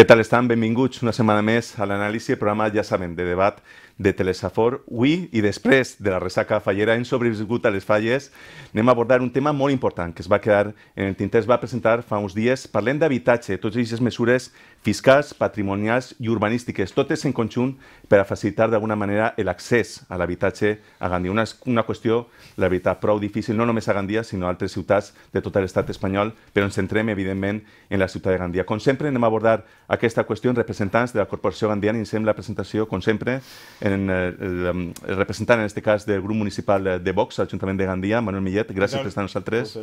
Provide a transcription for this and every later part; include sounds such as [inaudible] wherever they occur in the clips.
Què tal estan? Benvinguts una setmana més a l'anàlisi, programa, ja saben, de debat de Telesafor. Avui, i després de la ressaca fallera, hem sobrevisgut a les falles. Anem a abordar un tema molt important que es va quedar en el tinter, es va presentar fa uns dies. Parlem d'habitatge, totes aquestes mesures fiscals, patrimonials i urbanístiques, totes en conjunt per a facilitar d'alguna manera l'accés a l'habitatge a Gandia. Una, una qüestió, la veritat, prou difícil, no només a Gandia, sinó a altres ciutats de tot l'estat espanyol, però ens centrem, evidentment, en la ciutat de Gandia. Com sempre, anem a abordar aquesta qüestió en representants de la Corporació Gandiana i ens la presentació, com sempre, en eh, el, el representant, en aquest cas, del grup municipal de Vox, l'Ajuntament de Gandia, Manuel Millet. Gràcies per estar amb nosaltres.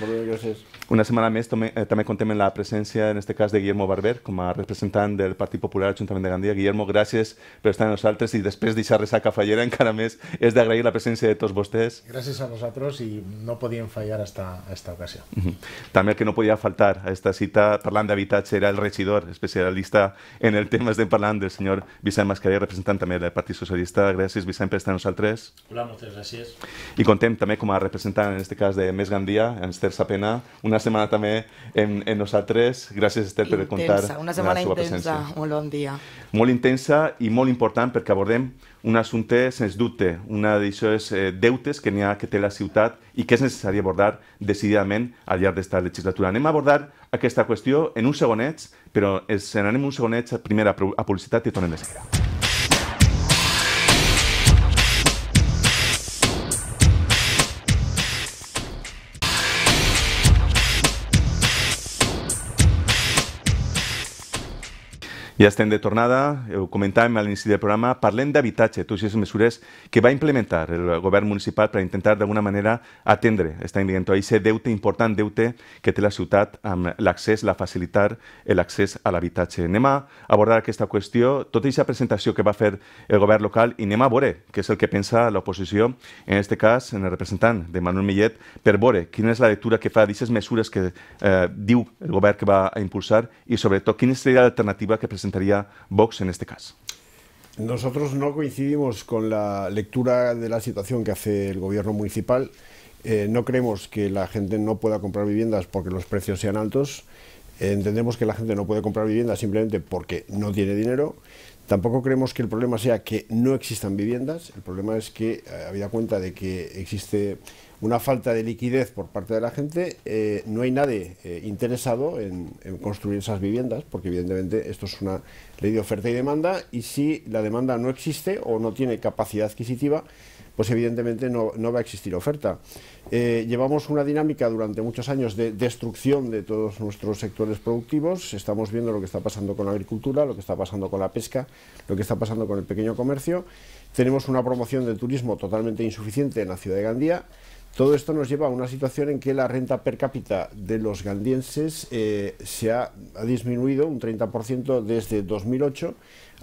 Molt bé, gràcies. Una setmana més també, eh, també contem amb la presència, en aquest cas, de Guillermo Barber, com a representant del Partit Popular l'Ajuntament de Gandia. Guillermo, gràcies per estar amb nosaltres i després deixar a Cafallera, [laughs] encara més és d'agrair la presència de tots vostès. Gràcies a vosaltres i no podíem fallar esta, esta ocasió. Uh -huh. També el que no podia faltar a esta cita, parlant d'habitatge, era el regidor especialista en el tema. Estem parlant del senyor Vicent Mascarell, representant també del Partit Socialista. Gràcies, Vicent, per estar amb nosaltres. Hola, moltes gràcies. I contem també com a representant, en aquest cas, de Més Gandia, en Esther Sapena, una setmana també en, en nosaltres. Gràcies, Esther, per contar una setmana la seva intensa, presència. molt bon dia. Molt intensa i molt important perquè abordem un assumpte, sens dubte, una d'aquestes eh, deutes que n'hi ha que té la ciutat i que és necessari abordar decididament al llarg d'esta legislatura. Anem a abordar aquesta qüestió en uns segonets, però ens n'anem uns segonets primer a publicitat i tornem de seguida. Ja estem de tornada, ho eh, comentàvem a l'inici del programa, parlem d'habitatge, totes aquestes mesures que va implementar el govern municipal per intentar d'alguna manera atendre, estem dient, aquest deute important, deute que té la ciutat amb l'accés, la facilitar l'accés a l'habitatge. Anem a abordar aquesta qüestió, tota aquesta presentació que va fer el govern local i anem a veure què és el que pensa l'oposició, en aquest cas en el representant de Manuel Millet, per veure quina és la lectura que fa d'aquestes mesures que eh, diu el govern que va impulsar i sobretot quina seria l'alternativa que presenta presentaría Vox en este caso? Nosotros no coincidimos con la lectura de la situación que hace el gobierno municipal. Eh, no creemos que la gente no pueda comprar viviendas porque los precios sean altos. Eh, entendemos que la gente no puede comprar viviendas simplemente porque no tiene dinero. Tampoco creemos que el problema sea que no existan viviendas. El problema es que, eh, habida cuenta de que existe una falta de liquidez por parte de la gente, eh, no hay nadie eh, interesado en, construir esas viviendas, porque evidentemente esto es una ley de oferta y demanda, y si la demanda no existe o no tiene capacidad adquisitiva, pues evidentemente no, va a existir oferta. Eh, llevamos una dinámica durante muchos años de destrucción de todos nuestros sectores productivos, estamos viendo lo que está pasando con la agricultura, lo que está pasando con la pesca, lo que está pasando con el pequeño comercio, tenemos una promoción de turismo totalmente insuficiente en la ciudad de Gandía, todo esto nos lleva a una situación en que la renta per cápita de los gandienses eh, se ha, disminuido un 30% desde 2008,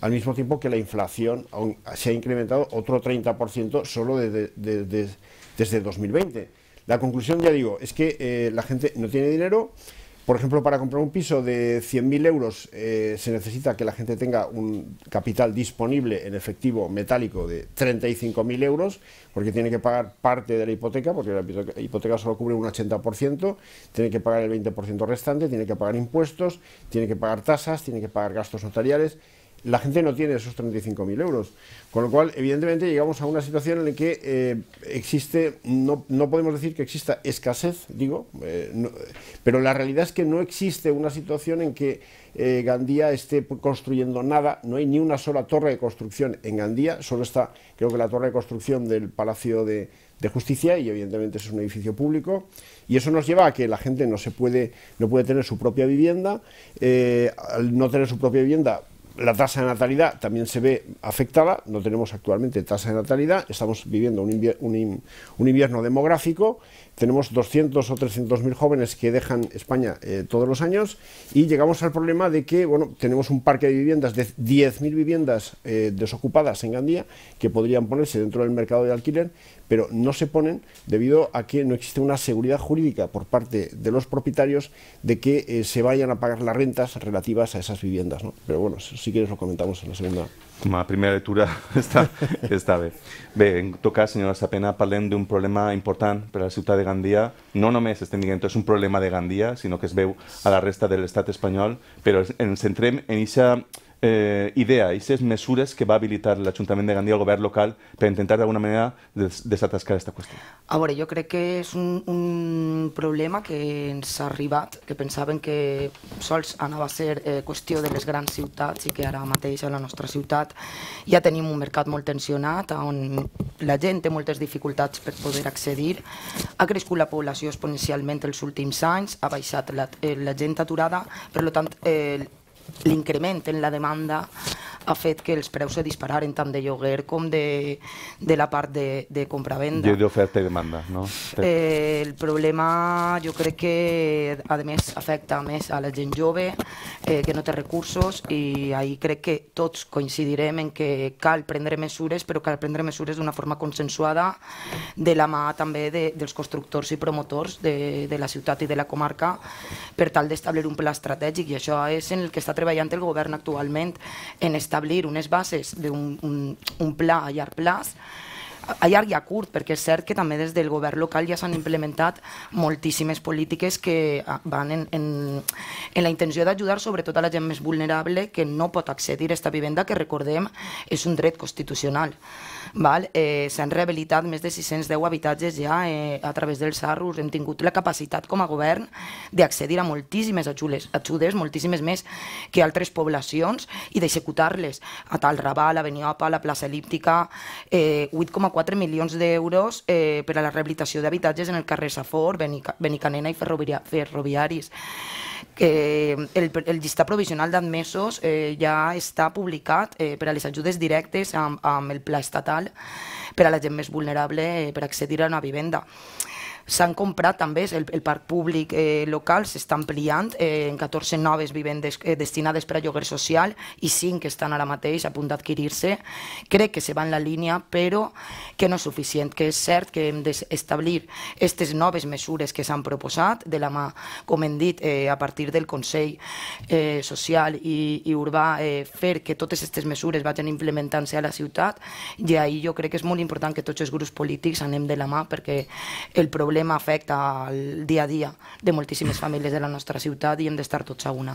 al mismo tiempo que la inflación se ha incrementado otro 30% solo desde 2020. La conclusión, ya digo, es que eh, la gente no tiene dinero, por ejemplo, para comprar un piso de 100.000 euros eh, se necesita que la gente tenga un capital disponible en efectivo metálico de 35.000 euros, porque tiene que pagar parte de la hipoteca, porque la hipoteca solo cubre un 80%, tiene que pagar el 20% restante, tiene que pagar impuestos, tiene que pagar tasas, tiene que pagar gastos notariales la gente no tiene esos 35.000 euros. Con lo cual, evidentemente, llegamos a una situación en la que eh, existe, no, podemos decir que exista escasez, digo, eh, pero la realidad es que no existe una situación en que eh, Gandía esté construyendo nada, no hay ni una sola torre de construcción en Gandía, solo está, creo que la torre de construcción del Palacio de, Justicia y evidentemente es un edificio público y eso nos lleva a que la gente no se puede, no puede tener su propia vivienda, al no tener su propia vivienda la tasa de natalidad también se ve afectada, no tenemos actualmente tasa de natalidad, estamos viviendo un, invierno demográfico tenemos 200 o 300 mil jóvenes que dejan España eh, todos los años y llegamos al problema de que bueno, tenemos un parque de viviendas de 10.000 viviendas eh, desocupadas en Gandía que podrían ponerse dentro del mercado de alquiler, pero no se ponen debido a que no existe una seguridad jurídica por parte de los propietarios de que eh, se vayan a pagar las rentas relativas a esas viviendas. Pero bueno, si quieres lo comentamos en la segunda. com a primera lectura està, està bé. Bé, en tot cas, senyora Sapena, parlem d'un problema important per a la ciutat de Gandia. No només estem dient que és un problema de Gandia, sinó que es veu a la resta de l'estat espanyol, però ens centrem en aquesta eh, idea i ses mesures que va habilitar l'Ajuntament de Gandia al govern local per intentar d'alguna manera des desatascar aquesta qüestió? A veure, jo crec que és un, un problema que ens ha arribat, que pensaven que sols anava a ser eh, qüestió de les grans ciutats i que ara mateix a la nostra ciutat ja tenim un mercat molt tensionat on la gent té moltes dificultats per poder accedir. Ha crescut la població exponencialment els últims anys, ha baixat la, eh, la gent aturada, per tant eh, l'increment en la demanda ha fet que els preus se dispararen tant de lloguer com de, de la part de, de compra-venda. Llei d'oferta i demanda, no? Eh, el problema jo crec que a més afecta més a la gent jove eh, que no té recursos i ahir crec que tots coincidirem en que cal prendre mesures, però cal prendre mesures d'una forma consensuada de la mà també de, dels constructors i promotors de, de la ciutat i de la comarca per tal d'establir un pla estratègic i això és en el que està treballant el govern actualment en establir unes bases d'un un, un pla a llarg plaç a llarg i a curt, perquè és cert que també des del govern local ja s'han implementat moltíssimes polítiques que ah, van en, en, en la intenció d'ajudar sobretot a la gent més vulnerable que no pot accedir a aquesta vivenda, que recordem és un dret constitucional. Val? Eh, S'han rehabilitat més de 610 habitatges ja eh, a través dels arros, Hem tingut la capacitat com a govern d'accedir a moltíssimes ajudes, ajudes, moltíssimes més que altres poblacions i d'executar-les a tal Raval, a Beniopa, a la plaça Elíptica, eh, 8,4 4 milions d'euros eh, per a la rehabilitació d'habitatges en el carrer Safor, Benicanena i ferroviaris. ferroviaris. Eh, el, el llistat provisional d'admesos eh, ja està publicat eh, per a les ajudes directes amb, amb el pla estatal per a la gent més vulnerable eh, per accedir a una vivenda. S'han comprat també el, el parc públic eh, local, s'està ampliant, eh, en 14 noves vivendes eh, destinades per a lloguer social i 5 que estan ara mateix a punt d'adquirir-se. Crec que se va en la línia, però que no és suficient, que és cert que hem d'establir aquestes noves mesures que s'han proposat, de la mà, com hem dit, eh, a partir del Consell eh, Social i, i Urbà, eh, fer que totes aquestes mesures vagin implementant-se a la ciutat i ahir jo crec que és molt important que tots els grups polítics anem de la mà perquè el problema problema afecta el dia a dia de moltíssimes famílies de la nostra ciutat i hem d'estar tots a una.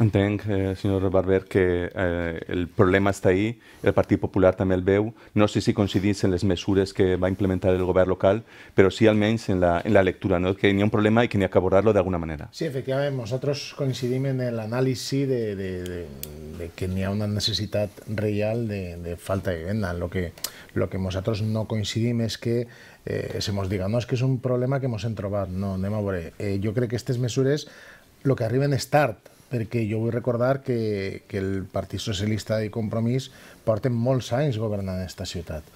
Entenc, eh, senyor Barber, que eh, el problema està ahí, el Partit Popular també el veu. No sé si coincidís en les mesures que va implementar el govern local, però sí almenys en la, en la lectura, ¿no? que hi ha un problema i que n'hi ha que abordar de alguna manera. Sí, efectivament, nosaltres coincidim en l'anàlisi de, de, de, de que n'hi ha una necessitat real de, de falta de vivenda. Lo que, lo que nosaltres no coincidim és que eh, se mos diga no, és que és un problema que mos hem trobat, no, anem a veure. Eh, jo crec que aquestes mesures el que arriben és tard, perquè jo vull recordar que, que el Partit Socialista i Compromís porten molts anys governant aquesta ciutat.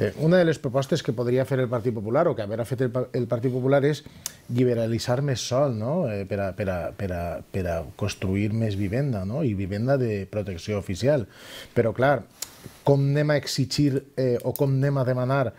Eh, una de les propostes que podria fer el Partit Popular o que haver fet el, el Partit Popular és liberalitzar més sol no? eh, per, a, per, a, per, a, per a construir més vivenda no? i vivenda de protecció oficial. Però, clar, com anem a exigir eh, o com anem a demanar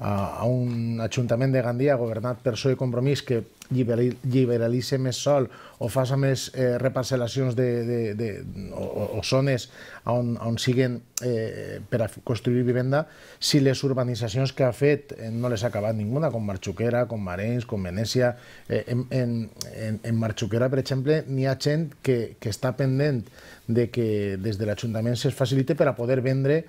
a, un ajuntament de Gandia governat per PSOE i Compromís que liberalitza més sol o fa més eh, reparcel·lacions de, de, de, o, o zones on, on siguen eh, per a construir vivenda, si les urbanitzacions que ha fet eh, no les ha acabat ninguna, com Marxuquera, com Marens, com Venècia... Eh, en, en, en, en Marxuquera, per exemple, n'hi ha gent que, que està pendent de que des de l'Ajuntament se'ls facilite per a poder vendre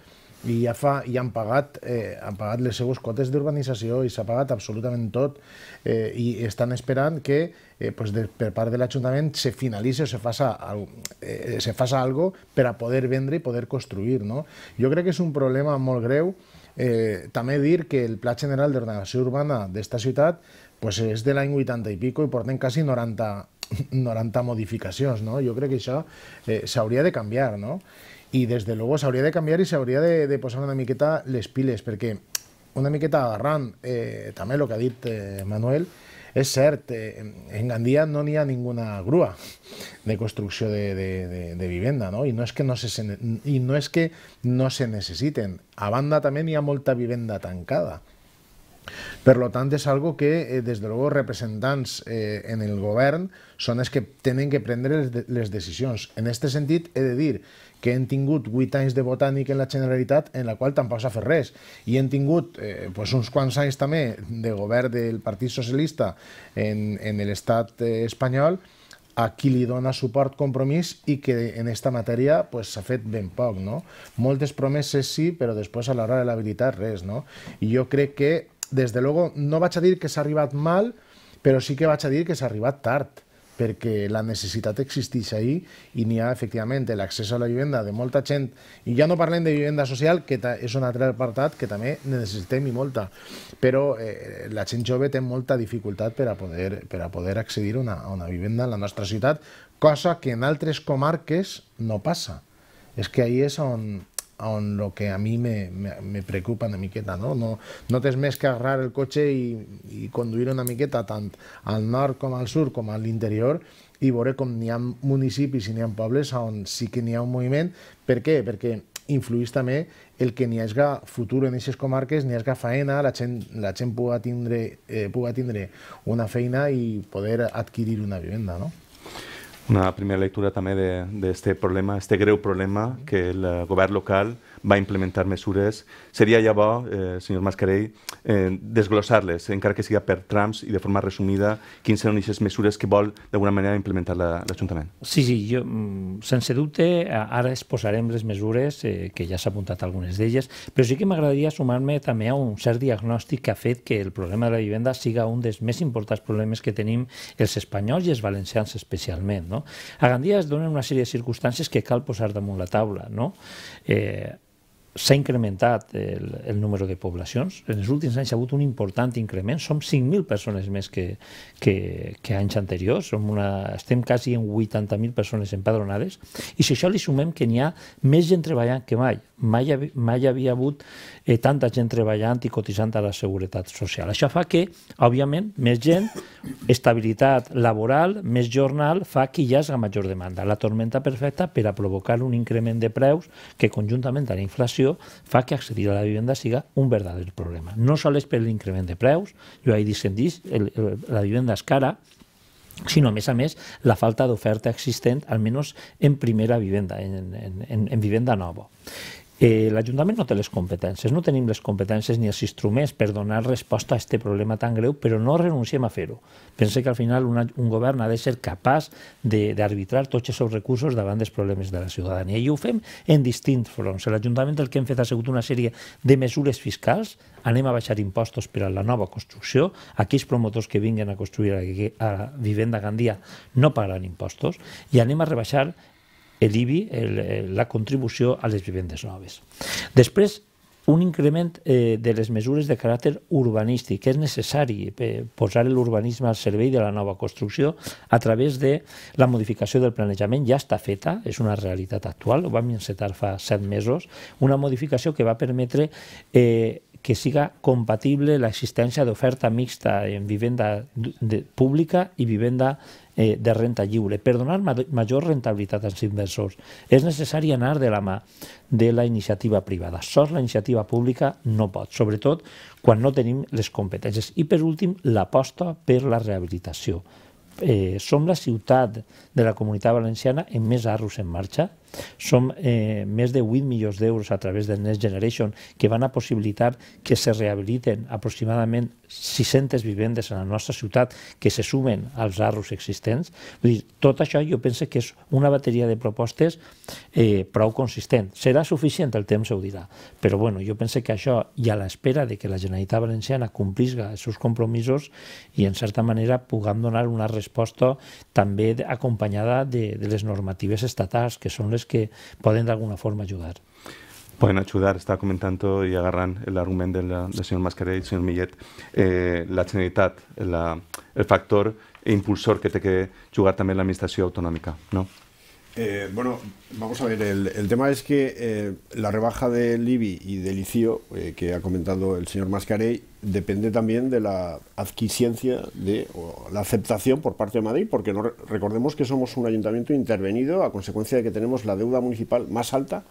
i ja, fa, i han, pagat, eh, han pagat les seues quotes d'urbanització i s'ha pagat absolutament tot eh, i estan esperant que eh, pues de, per part de l'Ajuntament se finalitzi o se faça, eh, se faça algo per a poder vendre i poder construir. No? Jo crec que és un problema molt greu eh, també dir que el Pla General d'Ordenació Urbana d'esta ciutat pues és de l'any 80 i pico i porten quasi 90, 90 modificacions. No? Jo crec que això eh, s'hauria de canviar. No? i des de luego s'hauria de canviar i s'hauria de, de posar una miqueta les piles, perquè una miqueta agarrant eh, també el que ha dit eh, Manuel, és cert, eh, en Gandia no n'hi ha ninguna grua de construcció de, de, de, de vivenda, no? I, no és que no se, i no és que no se necessiten. A banda també n'hi ha molta vivenda tancada. Per lo tant, és algo que, eh, des de luego, representants eh, en el govern són els que tenen que prendre les, de, les decisions. En aquest sentit, he de dir que hem tingut 8 anys de botànic en la Generalitat en la qual tampoc s'ha fet res. I hem tingut eh, pues uns quants anys també de govern del Partit Socialista en, en l'estat eh, espanyol a qui li dona suport compromís i que en esta matèria pues, s'ha fet ben poc. No? Moltes promeses sí, però després a l'hora de la veritat res. No? I jo crec que, des de logo, no vaig a dir que s'ha arribat mal, però sí que vaig a dir que s'ha arribat tard perquè la necessitat existeix ahir i n'hi ha, efectivament, l'accés a la vivenda de molta gent, i ja no parlem de vivenda social, que és un altre apartat que també necessitem i molta, però eh, la gent jove té molta dificultat per a poder, per a poder accedir a una, a una vivenda en la nostra ciutat, cosa que en altres comarques no passa. És que ahir és on, on el que a mi me, me, me preocupa una miqueta. No, no, no tens més que agarrar el cotxe i, i conduir una miqueta tant al nord com al sud com a l'interior i veure com n'hi ha municipis i n'hi ha pobles on sí que n'hi ha un moviment. Per què? Perquè influís també el que n'hi hagi futur en aquestes comarques, n'hi hagi feina, la gent, la gent puga, tindre, eh, puga tindre una feina i poder adquirir una vivenda. No? una primera lectura també d'aquest problema, este greu problema que el govern local va implementar mesures, seria ja bo, eh, senyor Mascarell, eh, desglossar-les, encara que sigui per trams i de forma resumida, quines són aquestes mesures que vol d'alguna manera implementar l'Ajuntament. La, sí, sí, jo, mm, sense dubte, ara exposarem les mesures, eh, que ja s'ha apuntat algunes d'elles, però sí que m'agradaria sumar-me també a un cert diagnòstic que ha fet que el problema de la vivenda siga un dels més importants problemes que tenim els espanyols i els valencians especialment. No? A Gandia es donen una sèrie de circumstàncies que cal posar damunt la taula. No? Eh, s'ha incrementat el, el número de poblacions. En els últims anys ha hagut un important increment. Som 5.000 persones més que, que, que anys anteriors. Som una, estem quasi en 80.000 persones empadronades. I si això li sumem que n'hi ha més gent treballant que mai. Mai, mai havia hagut eh, tanta gent treballant i cotitzant a la seguretat social. Això fa que, òbviament, més gent, estabilitat laboral, més jornal, fa que hi hagi major demanda. La tormenta perfecta per a provocar un increment de preus que, conjuntament a la inflació, fa que accedir a la vivenda siga un verdader problema. No sols per l'increment de preus, jo ahir el, la vivenda és cara, sinó, a més a més, la falta d'oferta existent, almenys en primera vivenda, en, en, en, en vivenda nova. Eh, L'Ajuntament no té les competències, no tenim les competències ni els instruments per donar resposta a aquest problema tan greu, però no renunciem a fer-ho. Pense que al final una, un govern ha de ser capaç d'arbitrar tots els recursos davant dels problemes de la ciutadania i ho fem en distints fronts. L'Ajuntament el que hem fet ha sigut una sèrie de mesures fiscals, anem a baixar impostos per a la nova construcció, aquells promotors que vinguen a construir a, a Vivenda Gandia no pagaran impostos, i anem a rebaixar l'IBI, la contribució a les vivendes noves. Després, un increment eh, de les mesures de caràcter urbanístic. És necessari eh, posar l'urbanisme al servei de la nova construcció a través de la modificació del planejament. Ja està feta, és una realitat actual, ho vam encetar fa set mesos, una modificació que va permetre eh, que siga compatible la existència d'oferta mixta en vivenda de, pública i vivenda eh, de renta lliure per donar ma major rentabilitat als inversors. És necessari anar de la mà de la iniciativa privada. Sols la iniciativa pública no pot, sobretot quan no tenim les competències. I per últim, l'aposta per la rehabilitació. Eh, som la ciutat de la comunitat valenciana amb més arros en marxa som eh, més de 8 milions d'euros a través del Next Generation que van a possibilitar que se rehabiliten aproximadament 600 vivendes en la nostra ciutat que se sumen als arros existents. Vull dir, tot això jo penso que és una bateria de propostes eh, prou consistent. Serà suficient, el temps ho dirà. Però bueno, jo penso que això, i a l'espera de que la Generalitat Valenciana complisca els seus compromisos i en certa manera puguem donar una resposta també acompanyada de, de les normatives estatals, que són les que pueden de alguna forma ayudar. Pueden ayudar, está comentando y agarran el argumento del señor Mascarell y el señor Millet. Eh, la Generalitat, el factor e impulsor que te que jugar también la autonómica, no? Eh, bueno, vamos a ver, el, tema es que eh, la rebaja del IBI y del ICIO, que ha comentado el señor Mascarey, depende también de la adquisiencia de, o la aceptación por parte de Madrid, porque recordemos que somos un ayuntamiento intervenido a consecuencia de que tenemos la deuda municipal más alta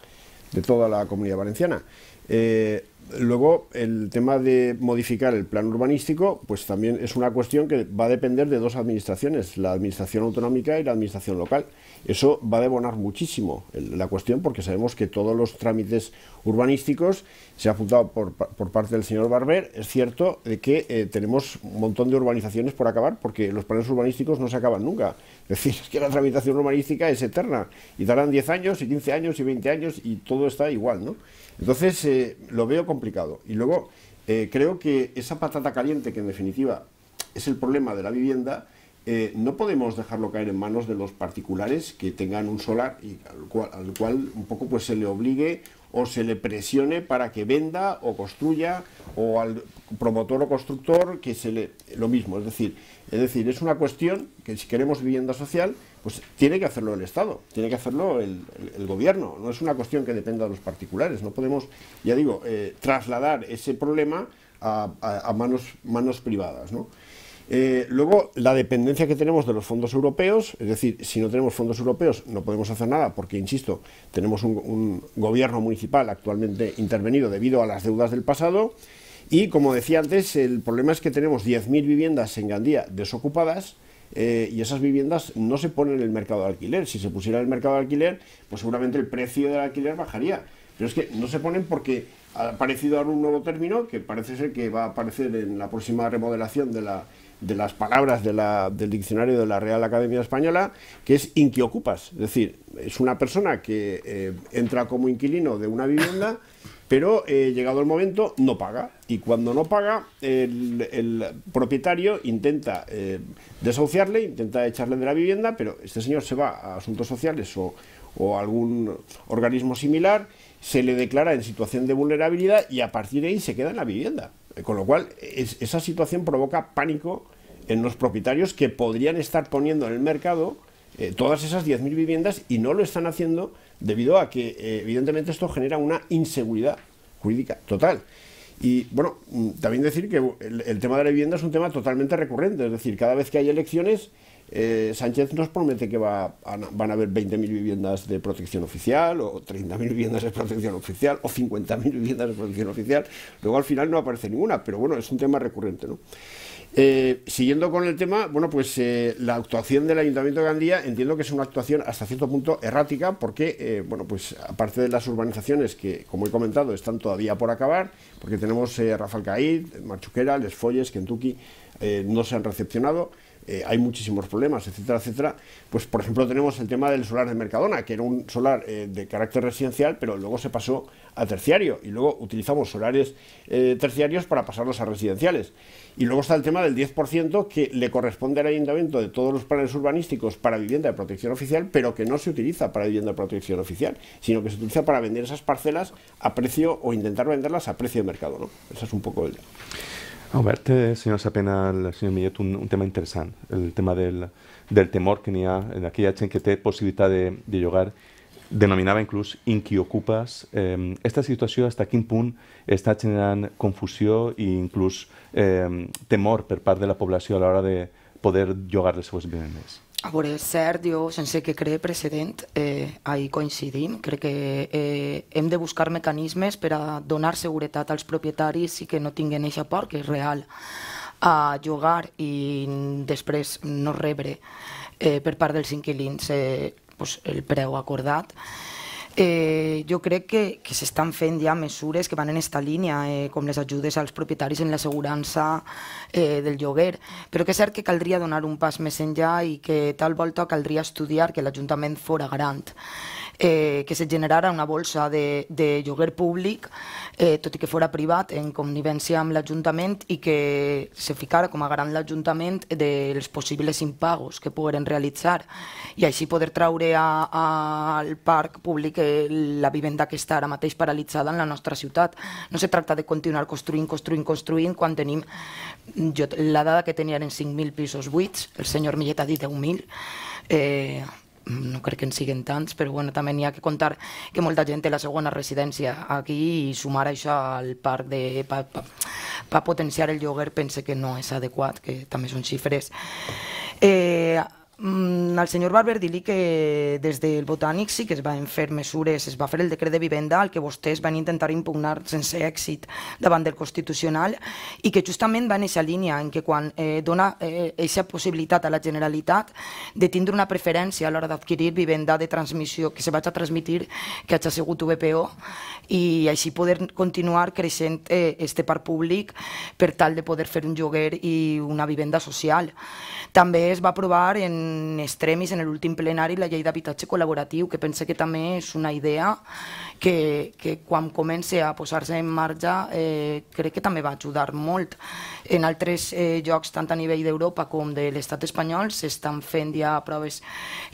de toda la comunidad valenciana. Eh, luego, el tema de modificar el plan urbanístico, pues también es una cuestión que va a depender de dos administraciones, la administración autonómica y la administración local. Eso va a devonar muchísimo la cuestión porque sabemos que todos los trámites urbanísticos se ha apuntado por, parte del señor Barber, es cierto de que eh, tenemos un montón de urbanizaciones por acabar porque los planes urbanísticos no se acaban nunca. Es decir, [laughs] es que la tramitación urbanística es eterna y tardan 10 años y 15 años y 20 años y todo está igual, ¿no? Entonces eh, lo veo complicado. Y luego eh, creo que esa patata caliente que en definitiva es el problema de la vivienda, no podemos dejarlo caer en manos de los particulares que tengan un solar y al cual, al cual un poco pues se le obligue o se le presione para que venda o construya o al promotor o constructor que se le lo mismo, es decir, es decir, es una cuestión que si queremos vivienda social, pues tiene que hacerlo el Estado, tiene que hacerlo el, gobierno, no es una cuestión que dependa de los particulares, no podemos, ya digo, eh, trasladar ese problema a, manos, manos privadas, ¿no? Eh, luego, la dependencia que tenemos de los fondos europeos, es decir, si no tenemos fondos europeos no podemos hacer nada porque, insisto, tenemos un, gobierno municipal actualmente intervenido debido a las deudas del pasado y, como decía antes, el problema es que tenemos 10.000 viviendas en Gandía desocupadas, eh, y esas viviendas no se ponen en el mercado de alquiler. Si se pusiera en el mercado de alquiler, pues seguramente el precio del alquiler bajaría. Pero es que no se ponen porque ha aparecido ahora un nuevo término que parece ser que va a aparecer en la próxima remodelación de la, de las palabras del diccionario de la Real Academia Española, que es inquiocupas, es decir, es una persona que eh, entra como inquilino de una vivienda, pero eh, llegado el momento no paga. Y cuando no paga, el, propietario intenta eh, desahuciarle, intenta echarle de la vivienda, pero este señor se va a asuntos sociales o, o a algún organismo similar se le declara en situación de vulnerabilidad y a partir de ahí se queda en la vivienda. Eh, con lo cual, esa situación provoca pánico en los propietarios que podrían estar poniendo en el mercado eh, todas esas 10.000 viviendas y no lo están haciendo debido a que, eh, evidentemente, esto genera una inseguridad jurídica total. Y bueno, mm, también decir que el tema de la vivienda es un tema totalmente recurrente, es decir, cada vez que hay elecciones eh, Sánchez nos promete que van a haber 20.000 viviendas de protección oficial, o 30.000 viviendas de protección oficial, o 50.000 viviendas de protección oficial. Luego al final no aparece ninguna, pero bueno, es un tema recurrente. ¿no? Eh, siguiendo con el tema, bueno, pues eh, la actuación del Ayuntamiento de Gandía entiendo que es una actuación hasta cierto punto errática porque, bueno, pues aparte de las urbanizaciones que, como he comentado, están todavía por acabar, porque tenemos Rafael Caid, Marchuquera, Les Folles, Kentucky, no se han recepcionado, eh, hay muchísimos problemas, etcétera, etcétera. Pues, por ejemplo, tenemos el tema del solar de Mercadona, que era un solar eh, de carácter residencial, pero luego se pasó a terciario y luego utilizamos solares eh, terciarios para pasarlos a residenciales. Y luego está el tema del 10% que le corresponde al ayuntamiento de todos los planes urbanísticos para vivienda de protección oficial, pero que no se utiliza para vivienda de protección oficial, sino que se utiliza para vender esas parcelas a precio o intentar venderlas a precio de mercado. ¿no? Ese es un poco el... Ha obert, eh, senyor Sapena, el senyor Millet, un, un tema interessant, el tema del, del temor que n'hi ha en aquella gent que té possibilitat de, de llogar denominava inclús inquiocupes. Eh, esta situació, fins a quin punt està generant confusió i e inclús eh, temor per part de la població a l'hora de poder llogar les seves vivendes? A veure, és cert, jo, sense que cree precedent, eh, ahir coincidim. Crec que eh, hem de buscar mecanismes per a donar seguretat als propietaris i que no tinguen eixa por, que és real, a jugar i després no rebre eh, per part dels inquilins eh, pues, el preu acordat. Eh, jo crec que, que s'estan fent ja mesures que van en aquesta línia, eh, com les ajudes als propietaris en l'assegurança eh, del lloguer, però que és cert que caldria donar un pas més enllà i que tal volta caldria estudiar que l'Ajuntament fora garant eh, que se generara una bolsa de, de lloguer públic, eh, tot i que fora privat, en connivencia amb l'Ajuntament i que se ficara com a garant l'Ajuntament dels possibles impagos que pogueren realitzar i així poder traure a, a, al parc públic eh, la vivenda que està ara mateix paralitzada en la nostra ciutat. No se tracta de continuar construint, construint, construint, quan tenim jo, la dada que tenien en 5.000 pisos buits, el senyor Millet ha dit 10.000, eh, no crec que en siguin tants, però bueno, també n'hi ha que contar que molta gent té la segona residència aquí i sumar això al parc de, pa, pa, pa potenciar el lloguer pense que no és adequat, que també són xifres. Eh, Mm, al senyor Barber dir-li que des del Botànic sí que es van fer mesures, es va fer el decret de vivenda al que vostès van intentar impugnar sense èxit davant del Constitucional i que justament va en aquesta línia en què quan eh, dona aquesta eh, possibilitat a la Generalitat de tindre una preferència a l'hora d'adquirir vivenda de transmissió que se vaig a transmitir que ha sigut UBPO i així poder continuar creixent eh, este parc públic per tal de poder fer un lloguer i una vivenda social. També es va aprovar en en extremis, en l'últim plenari, la llei d'habitatge col·laboratiu, que pense que també és una idea que, que quan comença a posar-se en marxa eh, crec que també va ajudar molt. En altres eh, llocs, tant a nivell d'Europa com de l'estat espanyol, s'estan fent ja proves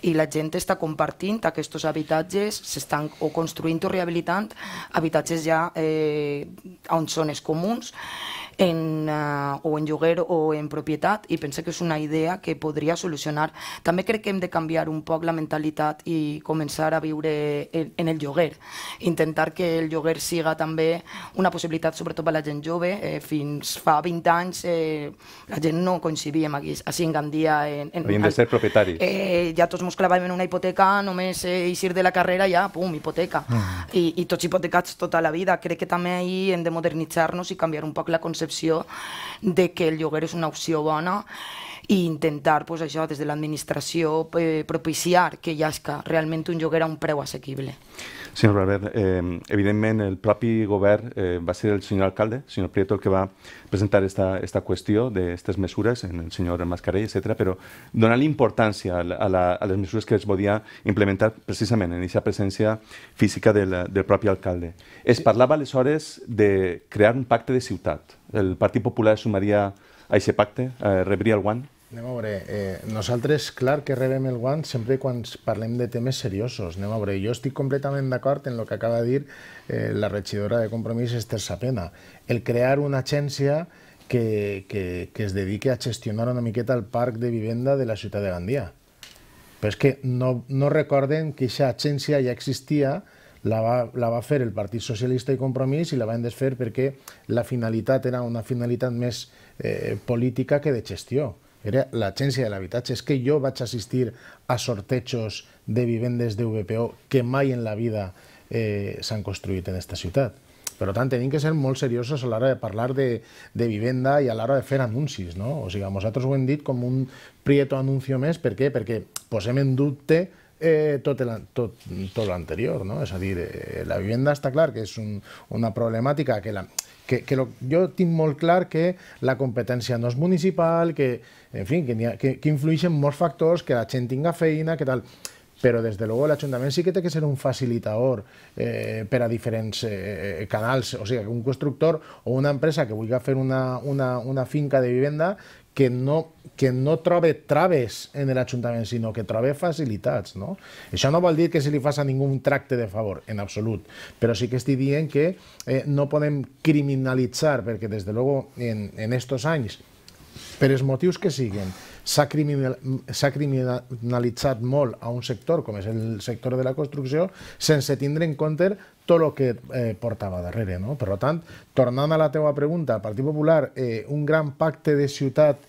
i la gent està compartint aquests habitatges, s'estan o construint o rehabilitant habitatges ja eh, on són els comuns en, uh, o en lloguer o en propietat i pense que és una idea que podria solucionar. També crec que hem de canviar un poc la mentalitat i començar a viure en, en el lloguer. Intentar que el lloguer siga també una possibilitat sobretot per la gent jove. Eh, fins fa 20 anys eh, la gent no amb aquí, així en Gandia. En, en, Havien de ser propietaris. Eh, ja tots ens clavàvem en una hipoteca, només eh, eixir de la carrera ja, pum, hipoteca. Mm. I, I tots hipotecats tota la vida. Crec que també hi hem de modernitzar-nos i canviar un poc la concepció percepció de que el lloguer és una opció bona i intentar pues, això des de l'administració eh, propiciar que hi realment un lloguer a un preu assequible. Senyor Barber, eh, evidentment el propi govern eh, va ser el senyor alcalde, el senyor Prieto, el que va presentar esta, esta qüestió d'aquestes mesures, en el senyor Mascarell, etc. però donar-li importància a, la, a les mesures que es podia implementar precisament en aquesta presència física del, del propi alcalde. Es parlava aleshores de crear un pacte de ciutat. El Partit Popular sumaria a aquest pacte, eh, rebria el guant? Anem a veure, eh, nosaltres, clar, que rebem el guant sempre quan parlem de temes seriosos. Anem a veure, jo estic completament d'acord en el que acaba de dir eh, la regidora de Compromís, Esther Sapena. El crear una agència que, que, que es dediqui a gestionar una miqueta el parc de vivenda de la ciutat de Gandia. Però és que no, no recorden que aquesta agència ja existia, la va, la va fer el Partit Socialista i Compromís i la van desfer perquè la finalitat era una finalitat més eh, política que de gestió era l'Agència de l'Habitatge. És que jo vaig assistir a sortejos de vivendes de VPO que mai en la vida eh, s'han construït en aquesta ciutat. Per tant, tenim que ser molt seriosos a l'hora de parlar de, de vivenda i a l'hora de fer anuncis, no? O sigui, nosaltres ho hem dit com un prieto anuncio més, per què? Perquè posem en dubte eh, tot l'anterior, tot, tot no? És a dir, eh, la vivenda està clar que és un, una problemàtica que la, que, que lo, jo tinc molt clar que la competència no és municipal, que, en fi, que, ha, que, que influeixen molts factors, que la gent tinga feina, que tal però des de luego l'Ajuntament sí que té que ser un facilitador eh, per a diferents eh, eh, canals, o sigui, un constructor o una empresa que vulgui fer una, una, una finca de vivenda que no, que no trobe traves en l'Ajuntament, sinó que trobe facilitats. No? Això no vol dir que se li faci ningú un tracte de favor, en absolut, però sí que estic dient que eh, no podem criminalitzar, perquè des de luego en, en estos anys, per els motius que siguen, s'ha criminalitzat molt a un sector com és el sector de la construcció sense tindre en compte tot el que eh, portava darrere. No? Per tant, tornant a la teva pregunta, el Partit Popular, eh, un gran pacte de ciutat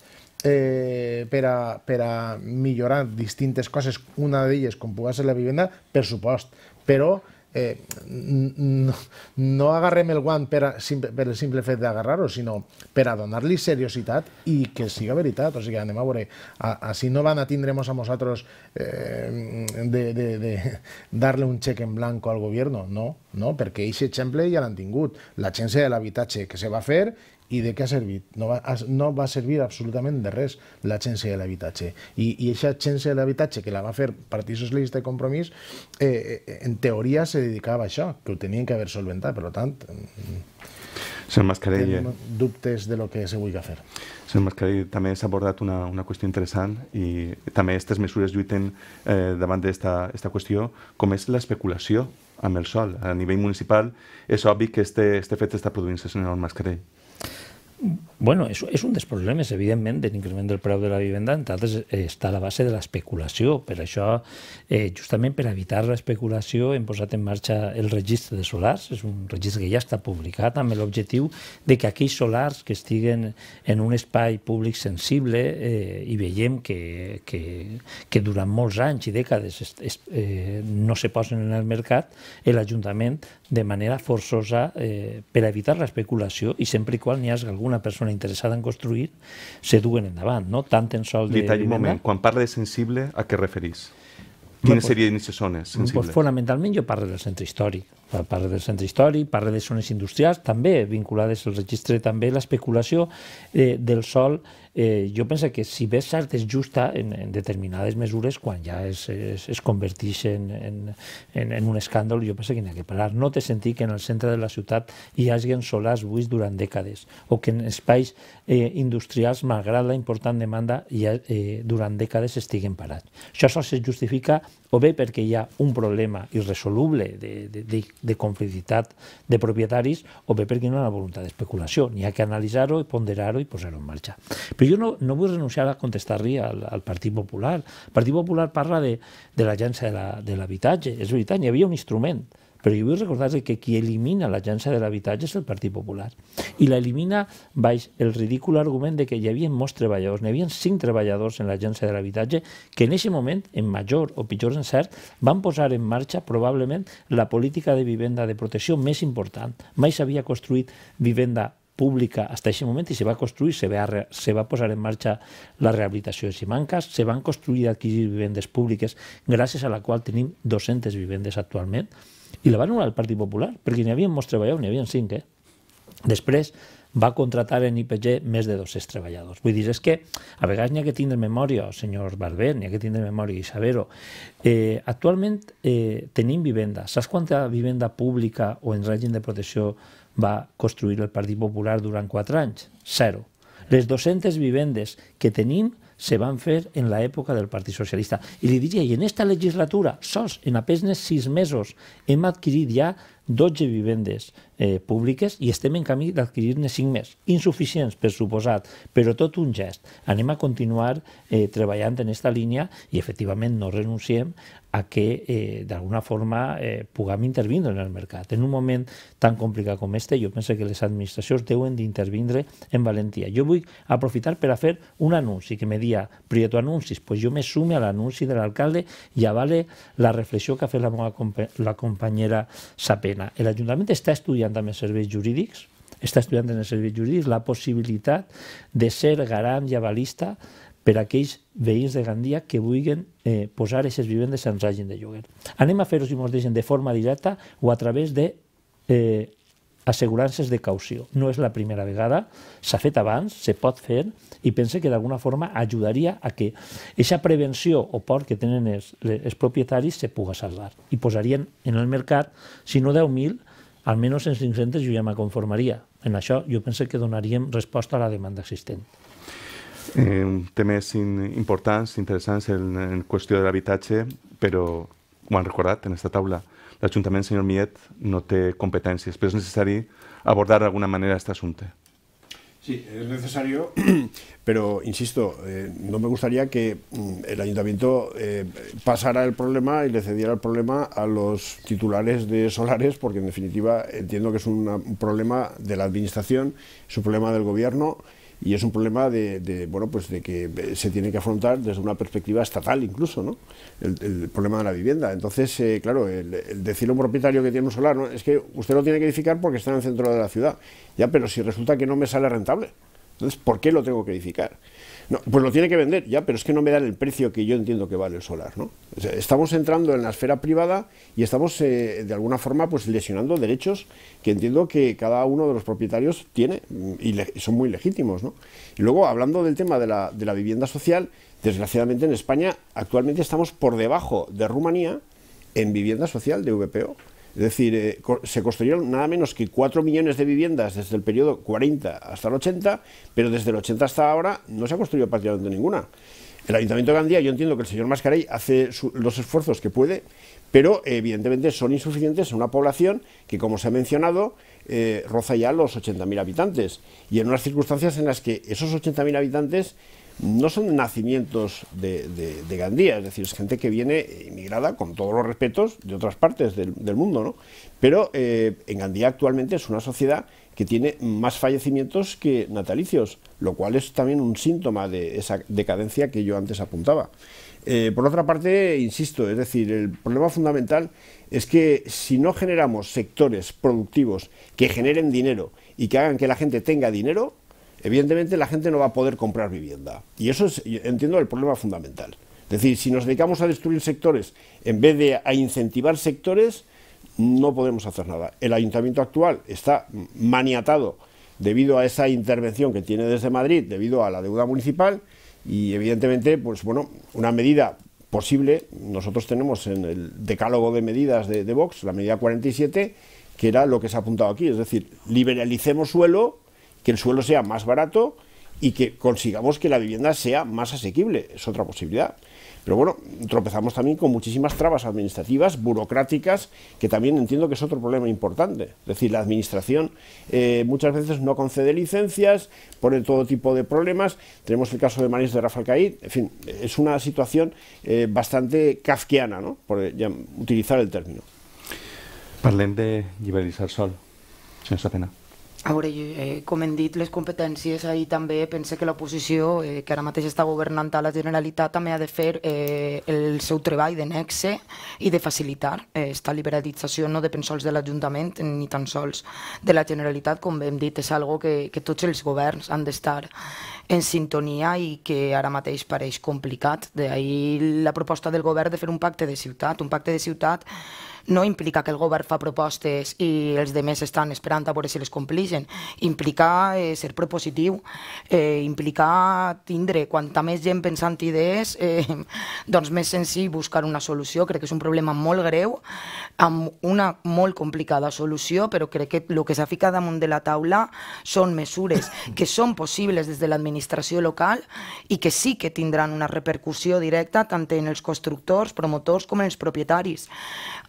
eh, per, a, per a millorar distintes coses, una d'elles com pugui ser la vivenda, per supost, però eh, no, no agarrem el guant per, a, per el simple fet d'agarrar-ho, sinó per a donar-li seriositat i que siga veritat. O sigui, anem a veure, així no van a tindremos a nosaltres eh, de, de, de dar-li un xec en blanc al govern, no, no, perquè aquest exemple ja l'han tingut. L'agència de l'habitatge que se va fer, i de què ha servit? No va, no va servir absolutament de res l'agència de l'habitatge. I, I aquesta agència de l'habitatge, que la va fer Partit Socialista i Compromís, eh, eh, en teoria se dedicava a això, que ho tenien que haver solventat. Per tant, mm, Sen Mascarell... Tenim eh? dubtes de lo que se vulgui fer. Senyor Mascarell, també s'ha abordat una, una qüestió interessant i també aquestes mesures lluiten eh, davant d'aquesta qüestió, com és l'especulació amb el sol. A nivell municipal és obvi que este, este fet està produint-se, senyor Mascarell. Bueno, és, és un dels problemes, evidentment, de l'increment del preu de la vivenda. Entre altres, eh, està a la base de l'especulació. Per això, eh, justament per evitar l'especulació, hem posat en marxa el registre de solars. És un registre que ja està publicat amb l'objectiu de que aquells solars que estiguen en un espai públic sensible eh, i veiem que, que, que durant molts anys i dècades es, es, eh, no se posen en el mercat, eh, l'Ajuntament de manera forçosa eh, per evitar l'especulació i sempre i qual n'hi hagi alguna persona interessada en construir, se duen endavant, no? tant en sol de Detall, un moment, quan parla de sensible, a què referís? Quines serien aquestes zones sensibles? Pues, fonamentalment jo parlo del centre històric, per eh, part del centre històric, part de zones industrials, també vinculades al registre, també l'especulació eh, del sol. Eh, jo penso que si bé cert és justa en, en determinades mesures, quan ja es, es, es converteix en, en, en, en un escàndol, jo penso que n'hi ha que parar. No té sentit que en el centre de la ciutat hi hagi solars buits durant dècades, o que en espais eh, industrials, malgrat la important demanda, ha, eh, durant dècades estiguen parats. Això sols es justifica o bé perquè hi ha un problema irresoluble de, de, de de complicitat de propietaris o bé perquè no hi ha una voluntat d'especulació. N'hi ha que analitzar-ho, ponderar-ho i posar-ho en marxa. Però jo no, no vull renunciar a contestar-li al, al Partit Popular. El Partit Popular parla de, de l'agència de l'habitatge. És veritat, hi havia un instrument jo vull recordar que qui elimina l'agència de l'habitatge és el Partit Popular. I la elimina baix el ridícul argument de que hi havia molts treballadors, n'hi havia cinc treballadors en l'agència de l'habitatge que en aquest moment, en major o pitjor en cert, van posar en marxa probablement la política de vivenda de protecció més important. Mai s'havia construït vivenda pública hasta aquest moment i se va construir, se va, se va posar en marxa la rehabilitació de Simancas, se van construir i adquirir vivendes públiques gràcies a la qual tenim 200 vivendes actualment i la va anul·lar el Partit Popular, perquè n'hi havia molts treballadors, n'hi havia cinc, eh? Després va contratar en IPG més de 200 treballadors. Vull dir, és que a vegades n'hi ha que tindre memòria, el senyor Barber, n'hi ha que tindre memòria i saber-ho. Eh, actualment eh, tenim vivenda. Saps quanta vivenda pública o en règim de protecció va construir el Partit Popular durant 4 anys? Zero. Les 200 vivendes que tenim se van fer en l'època del Partit Socialista. I li diria, i en esta legislatura, sols en apesnes sis mesos, hem adquirit ja 12 vivendes eh, públiques i estem en camí d'adquirir-ne 5 més. Insuficients, per suposat, però tot un gest. Anem a continuar eh, treballant en aquesta línia i, efectivament, no renunciem a que, eh, d'alguna forma, eh, puguem intervindre en el mercat. En un moment tan complicat com este, jo penso que les administracions deuen d'intervindre en valentia. Jo vull aprofitar per a fer un anunci que me dia Prieto Anuncis, pues jo me sume a l'anunci de l'alcalde i avale la reflexió que ha fet la meva compa la companyera Sapena pena. L'Ajuntament està estudiant també serveis jurídics, està estudiant en els serveis jurídics la possibilitat de ser garant i avalista per a aquells veïns de Gandia que vulguin eh, posar aquestes vivendes en règim de lloguer. Anem a fer-ho, si mos deixen, de forma directa o a través de eh, assegurances de caució. No és la primera vegada, s'ha fet abans, se pot fer, i pense que d'alguna forma ajudaria a que aquesta prevenció o port que tenen els, els propietaris se puga salvar. I posarien en el mercat, si no 10.000, almenys en 500 jo ja me conformaria. En això jo pense que donaríem resposta a la demanda existent. Eh, temes importants, interessants en, en qüestió de l'habitatge, però ho han recordat en aquesta taula Ayuntamiento, señor Miet, no tiene competencias, pero es necesario abordar de alguna manera este asunto. Sí, es necesario, [clears throat] pero insisto, eh, no me gustaría que mm, el ayuntamiento eh, pasara el problema y le cediera el problema a los titulares de solares, porque en definitiva entiendo que es un problema de la administración, es un problema del gobierno y es un problema de, bueno pues de que se tiene que afrontar desde una perspectiva estatal incluso no el, problema de la vivienda entonces eh, claro el, decirle a un propietario que tiene un solar es que usted lo tiene que edificar porque está en el centro de la ciudad ya pero si resulta que no me sale rentable entonces por qué lo tengo que edificar no, pues lo tiene que vender, ya, pero es que no me dan el precio que yo entiendo que vale el solar, ¿no? estamos entrando en la esfera privada y estamos, eh, de alguna forma, pues lesionando derechos que entiendo que cada uno de los propietarios tiene mm, y son muy legítimos, ¿no? Y luego, hablando del tema de la, de la vivienda social, desgraciadamente en España actualmente estamos por debajo de Rumanía en vivienda social de VPO. Es decir, eh, se construyeron nada menos que 4 millones de viviendas desde el periodo 40 hasta el 80, pero desde el 80 hasta ahora no se ha construido prácticamente ninguna. El Ayuntamiento de Gandía, yo entiendo que el señor Mascarell hace los esfuerzos que puede, pero eh, evidentemente son insuficientes en una población que, como se ha mencionado, eh, roza ya los 80.000 habitantes. Y en unas circunstancias en las que esos 80.000 habitantes no son nacimientos de, Gandía, es decir, es gente que viene inmigrada, con todos los respetos, de otras partes del, mundo, ¿no? Pero eh, en Gandía actualmente es una sociedad que tiene más fallecimientos que natalicios, lo cual es también un síntoma de esa decadencia que yo antes apuntaba. Eh, por otra parte, insisto, es decir, el problema fundamental es que si no generamos sectores productivos que generen dinero y que hagan que la gente tenga dinero, evidentemente la gente no va a poder comprar vivienda. Y eso es, entiendo, el problema fundamental. Es decir, si nos dedicamos a destruir sectores en vez de a incentivar sectores, no podemos hacer nada. El ayuntamiento actual está maniatado debido a esa intervención que tiene desde Madrid, debido a la deuda municipal y evidentemente, pues bueno, una medida posible, nosotros tenemos en el decálogo de medidas de, de Vox, la medida 47, que era lo que se ha apuntado aquí, es decir, liberalicemos suelo, que el suelo sea más barato y que consigamos que la vivienda sea más asequible. Es otra posibilidad. Pero bueno, tropezamos también con muchísimas trabas administrativas, burocráticas, que también entiendo que es otro problema importante. Es decir, la administración eh, muchas veces no concede licencias, pone todo tipo de problemas. Tenemos el caso de Maris de Rafael Caid. En fin, es una situación eh, bastante kafkiana, ¿no? por utilizar el término. Parlen de liberalizar sol, señor pena. A veure, eh, com hem dit, les competències ahir també pense que l'oposició, eh, que ara mateix està governant a la Generalitat, també ha de fer eh, el seu treball de nexe i de facilitar. Eh, esta liberalització no depèn sols de l'Ajuntament ni tan sols de la Generalitat, com hem dit, és algo que, que tots els governs han d'estar en sintonia i que ara mateix pareix complicat. D'ahir la proposta del govern de fer un pacte de ciutat, un pacte de ciutat no implica que el govern fa propostes i els de més estan esperant a veure si les complixen. Implica eh, ser propositiu, eh, implica tindre quanta més gent pensant idees, eh, [laughs] doncs més senzill buscar una solució. Crec que és un problema molt greu, amb una molt complicada solució, però crec que el que s'ha ficat damunt de la taula són mesures [coughs] que són possibles des de l'administració local i que sí que tindran una repercussió directa tant en els constructors, promotors com en els propietaris.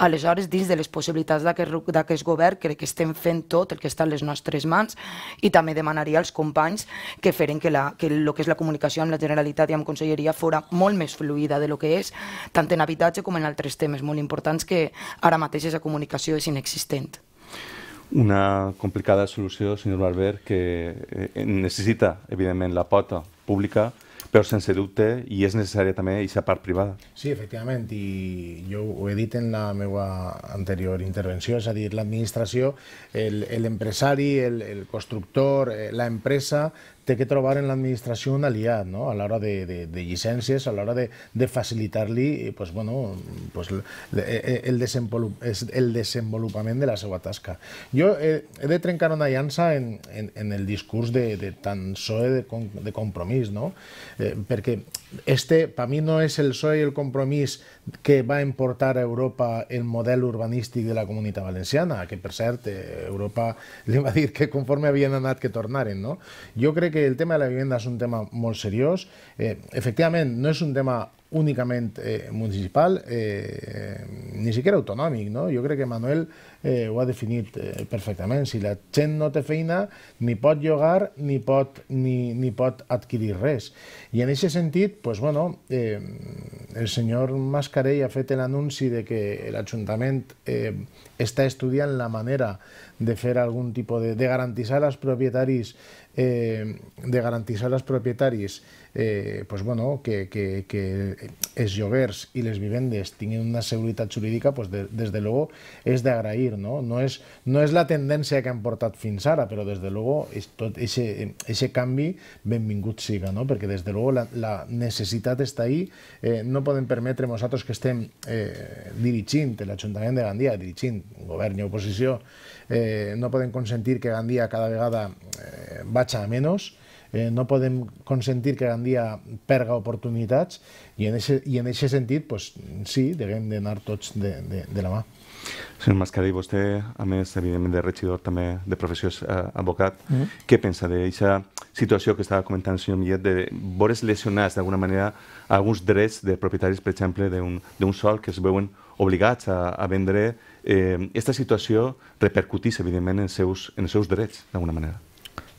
Aleshores, aleshores, dins de les possibilitats d'aquest govern, crec que estem fent tot el que està en les nostres mans i també demanaria als companys que feren que, la, que el que és la comunicació amb la Generalitat i amb Conselleria fora molt més fluida de lo que és, tant en habitatge com en altres temes molt importants que ara mateix aquesta comunicació és inexistent. Una complicada solució, senyor Barber, que eh, necessita, evidentment, la pota pública, però sense dubte i és necessària també aquesta part privada. Sí, efectivament, i jo ho he dit en la meva anterior intervenció, és a dir, l'administració, l'empresari, el, el constructor, eh, l'empresa, té que trobar en l'administració un aliat no? a l'hora de, de, de llicències, a l'hora de, de facilitar-li eh, pues, bueno, pues, eh, eh, el, desenvolup el desenvolupament de la seva tasca. Jo he, he de trencar una llança en, en, en el discurs de, de tan soe de, com, de compromís, no? eh, perquè este, para mí no es el PSOE el compromís que va a importar a Europa el model urbanístic de la comunitat valenciana, que per cert eh, Europa li va dir que conforme havien anat que tornaren. No? Jo crec que el tema de la vivenda és un tema molt seriós. Eh, efectivament, no és un tema únicamente eh, municipal, eh, eh, ni siquiera autonòmic. No? Jo crec que Manuel eh, ho ha definit eh, perfectament. Si la gent no té feina, ni pot llogar ni pot, ni, ni pot adquirir res. I en aquest sentit, pues, bueno, eh, el senyor Mascarell ha fet l'anunci de que l'Ajuntament eh, està estudiant la manera de fer algun tipus de, de garantitzar als propietaris eh, de garantitzar als propietaris eh, pues bueno, que, que, que els lloguers i les vivendes tinguin una seguretat jurídica, pues de, des de logo és d'agrair. No? No, és, no és la tendència que han portat fins ara, però des de logo és tot aquest canvi benvingut siga, no? perquè des de logo la, la necessitat està ahí. Eh, no podem permetre nosaltres que estem eh, dirigint l'Ajuntament de Gandia, dirigint govern i oposició, eh, no podem consentir que Gandia cada vegada eh, a menys, eh, no podem consentir que Gandia perga oportunitats i en aquest sentit pues, sí, haguem d'anar tots de, de, de la mà. Senyor Mascadell, vostè, a més, evidentment, de regidor també de professió és eh, advocat. Mm -hmm. Què pensa d'aquesta situació que estava comentant el senyor Millet de vores lesionats d'alguna manera alguns drets de propietaris, per exemple, d'un sol que es veuen obligats a, a vendre? Aquesta eh, situació repercutís, evidentment, en, seus, en els seus drets, d'alguna manera.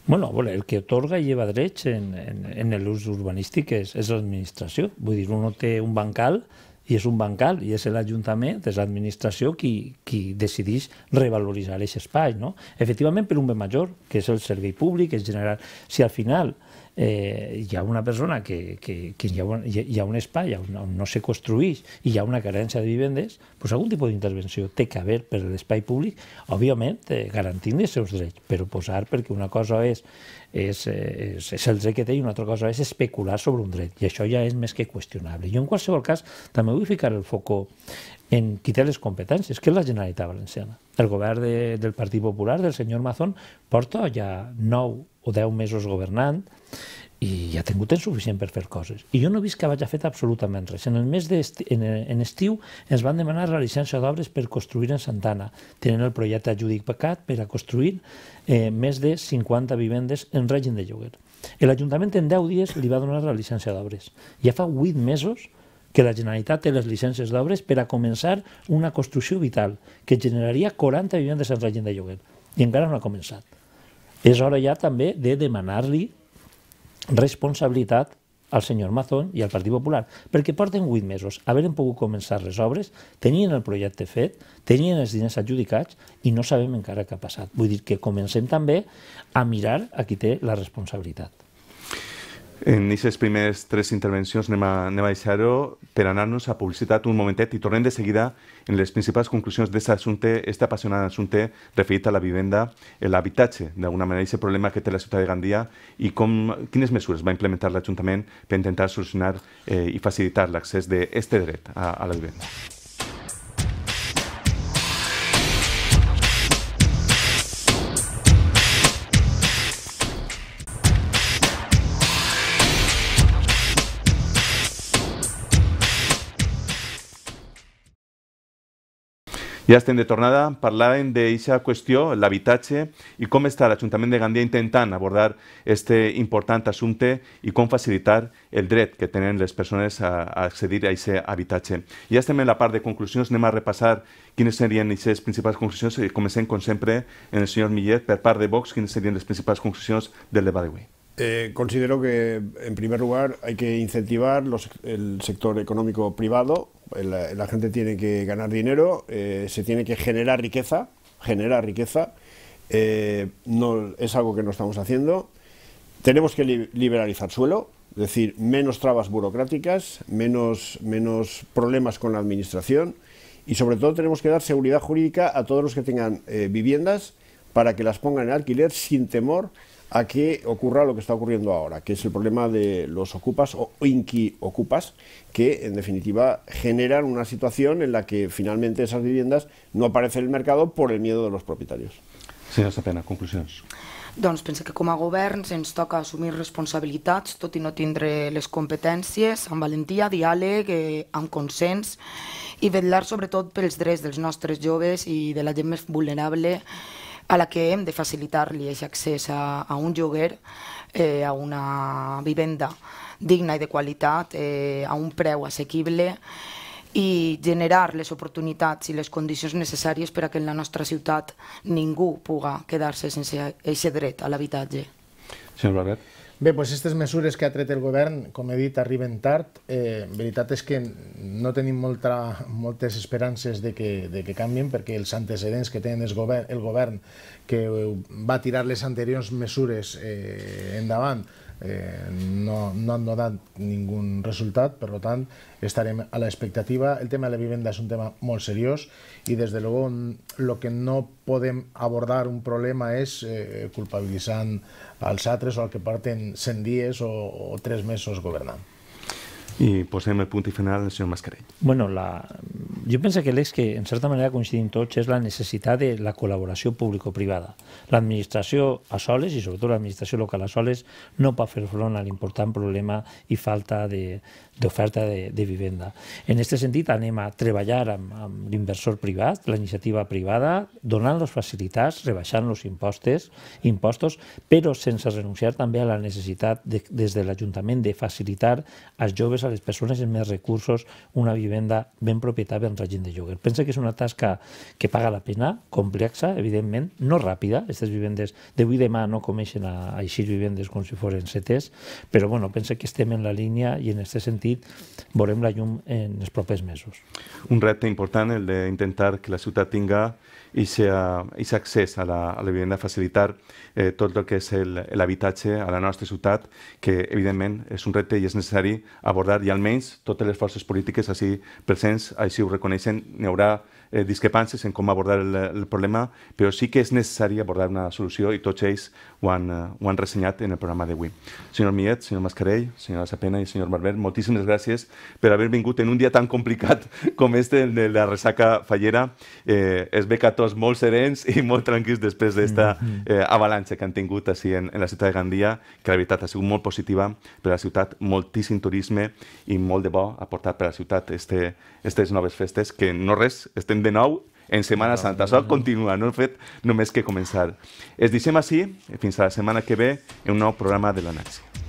Bueno, el que otorga i lleva drets en, en, en l'ús urbanístic és, és l'administració. Vull dir, un té un bancal i és un bancal i és l'Ajuntament, és l'administració qui, qui decideix revaloritzar aquest espai. No? Efectivament, per un bé major, que és el servei públic, és general. Si al final eh, hi ha una persona que, que, que hi, ha un, hi ha un espai on, on no se construeix i hi ha una carència de vivendes, doncs algun tipus d'intervenció té que haver per l'espai públic, òbviament eh, garantint els seus drets, però posar perquè una cosa és, és, eh, és, és el dret que té i una altra cosa és especular sobre un dret, i això ja és més que qüestionable. Jo en qualsevol cas també vull ficar el foco en qui té les competències, que és la Generalitat Valenciana. El govern de, del Partit Popular, del senyor Mazón, porta ja nou o deu mesos governant, i ja he tingut temps suficient per fer coses. I jo no he vist que vaig fet absolutament res. En el mes d'estiu en, en estiu, ens van demanar la licència d'obres per construir en Santana. Tenen el projecte adjudicat per a construir eh, més de 50 vivendes en règim de lloguer. L'Ajuntament en 10 dies li va donar la licència d'obres. Ja fa 8 mesos que la Generalitat té les llicències d'obres per a començar una construcció vital que generaria 40 vivendes en règim de lloguer. I encara no ha començat. És hora ja també de demanar-li responsabilitat al senyor Mazón i al Partit Popular, perquè porten vuit mesos, havent pogut començar les obres, tenien el projecte fet, tenien els diners adjudicats i no sabem encara què ha passat. Vull dir que comencem també a mirar a qui té la responsabilitat. En aquestes primeres tres intervencions anem a, anem a deixar-ho per anar-nos a publicitat un momentet i tornem de seguida en les principals conclusions d'aquest assumpte, aquest apassionant assumpte referit a la vivenda, l'habitatge, d'alguna manera, aquest problema que té la ciutat de Gandia i com, quines mesures va implementar l'Ajuntament per intentar solucionar eh, i facilitar l'accés d'aquest dret a, a la vivenda. I estem de tornada, parlàvem d'aquesta qüestió, l'habitatge, i com està l'Ajuntament de Gandia intentant abordar aquest important assumpte i com facilitar el dret que tenen les persones a, accedir a aquest habitatge. Ja estem en la part de conclusions, anem a repassar quines serien aquestes principals conclusions i comencem, com sempre, en el senyor Millet, per part de Vox, quines serien les principals conclusions del debat d'avui. Eh, considero que, en primer lugar, hay que incentivar los, el sector económico privado la, gente tiene que ganar dinero, eh, se tiene que generar riqueza, generar riqueza, eh, no, es algo que no estamos haciendo. Tenemos que liberalizar suelo, es decir, menos trabas burocráticas, menos, menos problemas con la administración y sobre todo tenemos que dar seguridad jurídica a todos los que tengan eh, viviendas para que las pongan en alquiler sin temor a que ocurra lo que está ocurriendo ahora, que es el problema de los ocupas o inqui-ocupas, que en definitiva generan una situación en la que finalmente esas viviendas no aparecen en el mercado por el miedo de los propietarios. Senyora Sapena, conclusions. Doncs penso que com a governs ens toca assumir responsabilitats, tot i no tindre les competències, amb valentia, diàleg, eh, amb consens i vetllar sobretot pels drets dels nostres joves i de la gent més vulnerable a la que hem de facilitar-li aquest accés a, a un lloguer, eh, a una vivenda digna i de qualitat, eh, a un preu assequible i generar les oportunitats i les condicions necessàries per a que en la nostra ciutat ningú puga quedar-se sense aquest dret a l'habitatge. Senyor Barret. Bé, doncs aquestes mesures que ha tret el govern, com he dit, arriben tard. Eh, veritat és que no tenim molta, moltes esperances de que, de que canvien, perquè els antecedents que tenen el govern, el govern que va tirar les anteriors mesures eh, endavant eh, no, no han donat ningú resultat, per tant estarem a l'expectativa. El tema de la vivenda és un tema molt seriós i des de luego el que no podem abordar un problema és eh, culpabilitzant als altres o al que parten 100 dies o, o 3 mesos governant. I posem el punt i final al senyor Mascarell. Bueno, la... jo penso que l'ex que en certa manera coincidim tots és la necessitat de la col·laboració público-privada. L'administració a soles, i sobretot l'administració local a soles, no pot fer front a l'important problema i falta d'oferta de, de, de vivenda. En aquest sentit, anem a treballar amb, amb l'inversor privat, la iniciativa privada, donant-los facilitats, rebaixant els impostos, impostos, però sense renunciar també a la necessitat de, des de l'Ajuntament de facilitar als joves a les persones amb més recursos una vivenda ben propietat en règim de lloguer. Pensa que és una tasca que paga la pena, complexa, evidentment, no ràpida. Aquestes vivendes d'avui demà no comeixen a, a així vivendes com si foren setes, però bueno, pensa que estem en la línia i en aquest sentit veurem la llum en els propers mesos. Un repte important, el d'intentar que la ciutat tinga i aquest ah, accés a la, a la vivenda, facilitar eh, tot el que és l'habitatge a la nostra ciutat, que evidentment és un repte i és necessari abordar, i almenys totes les forces polítiques així presents així ho reconeixen, n'hi haurà eh, discrepàncies en com abordar el, el problema, però sí que és necessari abordar una solució i tots ells ho han, eh, ho han ressenyat en el programa d'avui. Senyor Miet, senyor Mascarell, senyora Sapena i senyor Barber, moltíssimes gràcies per haver vingut en un dia tan complicat [laughs] com este de la ressaca fallera. Eh, es ve que tots molt serens i molt tranquils després d'esta mm, mm. eh, avalanxa que han tingut així en, en la ciutat de Gandia, que la veritat ha sigut molt positiva per a la ciutat, moltíssim turisme i molt de bo aportat per a la ciutat este, estes noves festes, que no res, estem de nou en Setmana Santa. Això continua, no hem fet només que començar. Es deixem així, fins a la setmana que ve, en un nou programa de l'anàlisi.